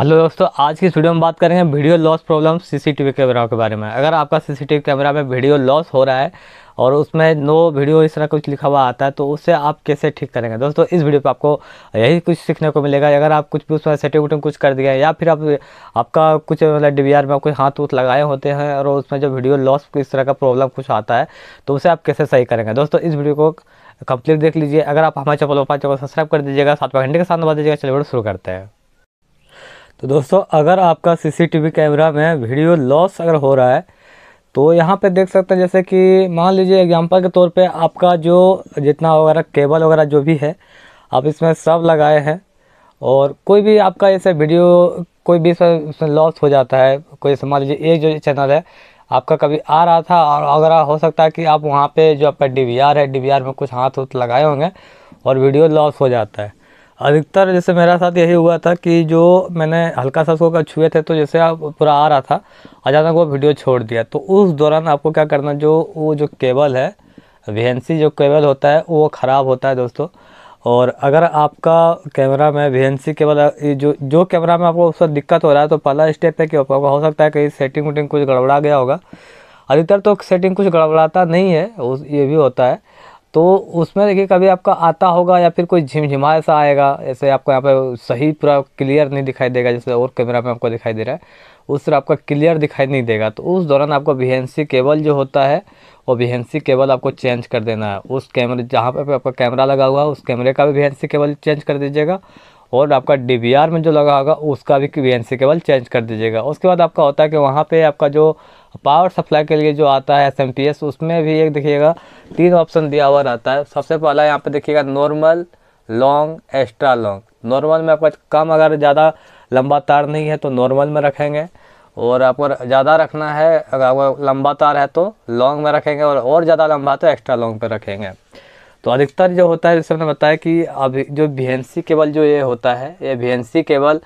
hello दोस्तों आज की वीडियो में बात करेंगे video loss problem CCTV camera के बारे में अगर आपका सीसीटीवी कैमरा में वीडियो लॉस हो रहा है और उसमें नो वीडियो इस तरह कुछ लिखा हुआ आता है तो उससे आप कैसे ठीक करेंगे दोस्तों इस वीडियो पे आपको यही कुछ सीखने को मिलेगा अगर आप कुछ भी उसमें सेटिंग वटिंग कुछ कर दिए या फिर आप आपका कुछ मतलब डी में कोई हाथ उथ लगाए होते हैं और उसमें जो वीडियो लॉस इस तरह का प्रॉब्लम कुछ आता है तो उसे आप कैसे सही करेंगे दोस्तों इस वीडियो को कंप्लीट देख लीजिए अगर आप हमारे चैनल पर तो सब्सक्राइब कर दीजिएगा सात पाँच घंटे के साथ बता दीजिएगा चलिए वीडियो शुरू करते हैं तो दोस्तों अगर आपका सीसीटीवी कैमरा में वीडियो लॉस अगर हो रहा है तो यहाँ पे देख सकते हैं जैसे कि मान लीजिए एग्जांपल के तौर पे आपका जो जितना वगैरह केबल वगैरह जो भी है आप इसमें सब लगाए हैं और कोई भी आपका ऐसे वीडियो कोई भी इसमें लॉस हो जाता है कोई मान लीजिए एक जो चैनल है आपका कभी आ रहा था और अगर हो सकता है कि आप वहाँ पर जो आपका डी है डी में कुछ हाथ उथ लगाए होंगे और वीडियो लॉस हो जाता है अधिकतर जैसे मेरा साथ यही हुआ था कि जो मैंने हल्का सा उसको छुए थे तो जैसे आप पूरा आ रहा था अचानक वो वीडियो छोड़ दिया तो उस दौरान आपको क्या करना जो वो जो केबल है वी जो केबल होता है वो ख़राब होता है दोस्तों और अगर आपका कैमरा में वी केबल जो जो कैमरा में आपको उसका दिक्कत हो रहा है तो पहला स्टेप है कि आपको हो सकता है कहीं सेटिंग वटिंग कुछ गड़बड़ा गया होगा अधिकतर तो सेटिंग कुछ गड़बड़ाता नहीं है उस ये भी होता है तो उसमें देखिए कभी आपका आता होगा या फिर कोई झिमझिमा ऐसा आएगा ऐसे आपको यहाँ पे सही पूरा क्लियर नहीं दिखाई देगा जैसे और कैमरा में आपको दिखाई दे रहा है उस तरह आपका क्लियर दिखाई नहीं देगा तो उस दौरान आपको वी केबल जो होता है वो वी केबल आपको चेंज कर देना है उस कैमरे जहाँ पर आपका कैमरा लगा हुआ है उस कैमरे का भी वी केबल चेंज कर दीजिएगा और आपका डी में जो लगा होगा उसका भी वी केबल चेंज कर दीजिएगा उसके बाद आपका होता है कि वहाँ पर आपका जो पावर सप्लाई के लिए जो आता है एस उसमें भी एक देखिएगा तीन ऑप्शन दिया हुआ रहता है सबसे पहला यहाँ पर देखिएगा normal long extra long normal में आपका कम अगर ज़्यादा लंबा तार नहीं है तो नॉर्मल में रखेंगे और आपको ज़्यादा रखना है अगर आपको लंबा तार है तो लॉन्ग में रखेंगे और और ज़्यादा लंबा तो एक्स्ट्रा लॉन्ग पर रखेंगे तो अधिकतर जो होता है जैसे मैंने बताया कि अभी जो वी केबल जो ये होता है ये वी केबल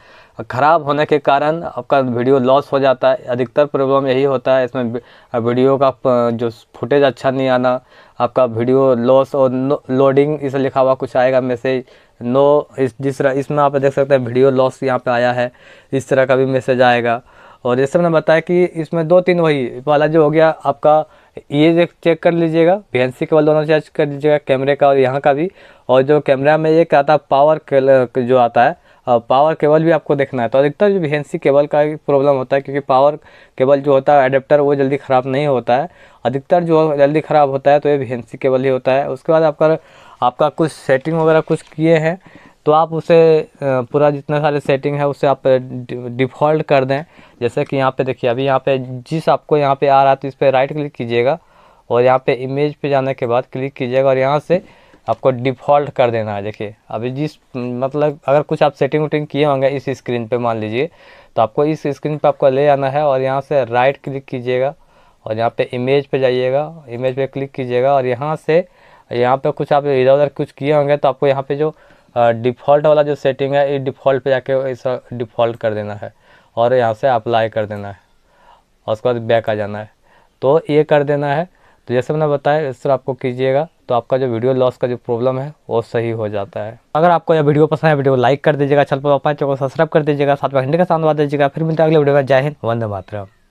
ख़राब होने के कारण आपका वीडियो लॉस हो जाता है अधिकतर प्रॉब्लम यही होता है इसमें वीडियो का जो फुटेज अच्छा नहीं आना आपका वीडियो लॉस और लोडिंग इसे लिखा हुआ कुछ आएगा मैसेज नो इस जिस तरह इसमें आप देख सकते हैं वीडियो लॉस यहाँ पे आया है इस तरह का भी मैसेज आएगा और जैसे मैंने बताया कि इसमें दो तीन वही वाला जो हो गया आपका ये चेक कर लीजिएगा वी केबल दोनों चेक कर लीजिएगा कैमरे का और यहाँ का भी और जो कैमरा में एक आता है पावर जो आता है पावर केबल भी आपको देखना है तो अधिकतर जो वी केबल का प्रॉब्लम होता है क्योंकि पावर केबल जो होता है अडेप्टर वो जल्दी ख़राब नहीं होता है अधिकतर जो जल्दी ख़राब होता है तो ये वी केबल ही होता है उसके बाद आपका आपका कुछ सेटिंग वगैरह कुछ किए हैं तो आप उसे पूरा जितना सारे सेटिंग है उसे आप डिफ़ॉल्ट कर दें जैसे कि यहाँ पे देखिए अभी यहाँ पे जिस आपको यहाँ पे आ रहा है तो इस पर राइट क्लिक कीजिएगा और यहाँ पे इमेज पे जाने के बाद क्लिक कीजिएगा और यहाँ से आपको डिफ़ॉल्ट कर देना है देखिए अभी जिस मतलब अगर कुछ आप सेटिंग वटिंग किए होंगे इस स्क्रीन पर मान लीजिए तो आपको इस स्क्रीन पर आपको ले आना है और यहाँ से राइट क्लिक कीजिएगा और यहाँ पर इमेज पर जाइएगा इमेज पर क्लिक कीजिएगा और यहाँ से यहाँ पर कुछ आप इधर उधर कुछ किए होंगे तो आपको यहाँ पर जो डिफ़ॉल्ट वाला जो सेटिंग है ये डिफ़ॉल्ट पे जाके इस डिफ़ॉल्ट कर देना है और यहाँ से अप्लाई कर देना है और उसके बाद बैक आ जाना है तो ये कर देना है तो जैसे मैंने बताया इस तरह आपको कीजिएगा तो आपका जो वीडियो लॉस का जो प्रॉब्लम है वो सही हो जाता है अगर आपको यह वीडियो पसंद है वीडियो लाइक कर दीजिएगा चल पर पाँच को सब्सक्राइब कर दीजिएगा साथ में घंटे का साथ दीजिएगा फिर मिलते अगले वीडियो में जय हिंद वंदे मातरम